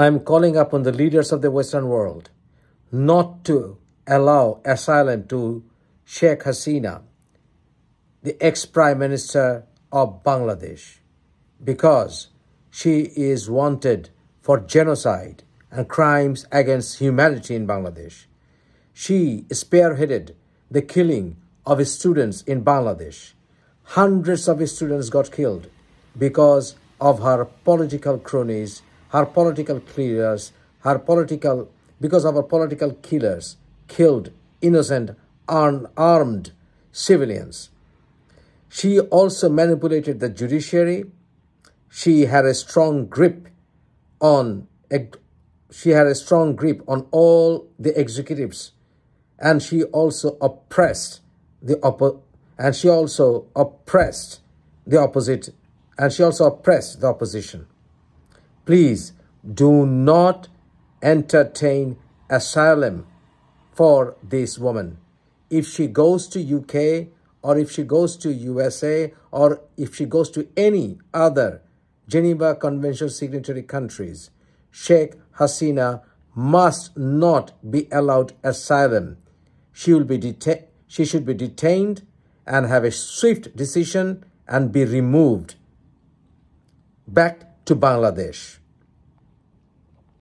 I am calling upon the leaders of the Western world not to allow asylum to Sheikh Hasina, the ex Prime Minister of Bangladesh, because she is wanted for genocide and crimes against humanity in Bangladesh. She spearheaded the killing of students in Bangladesh. Hundreds of students got killed because of her political cronies her political killers, her political, because our political killers killed innocent, unarmed civilians. She also manipulated the judiciary. She had a strong grip on she had a strong grip on all the executives and she also oppressed the oppo- and she also oppressed the opposite and she also oppressed the opposition Please do not entertain asylum for this woman. If she goes to UK or if she goes to USA or if she goes to any other Geneva Convention signatory countries, Sheikh Hasina must not be allowed asylum. She, will be she should be detained and have a swift decision and be removed back to Bangladesh.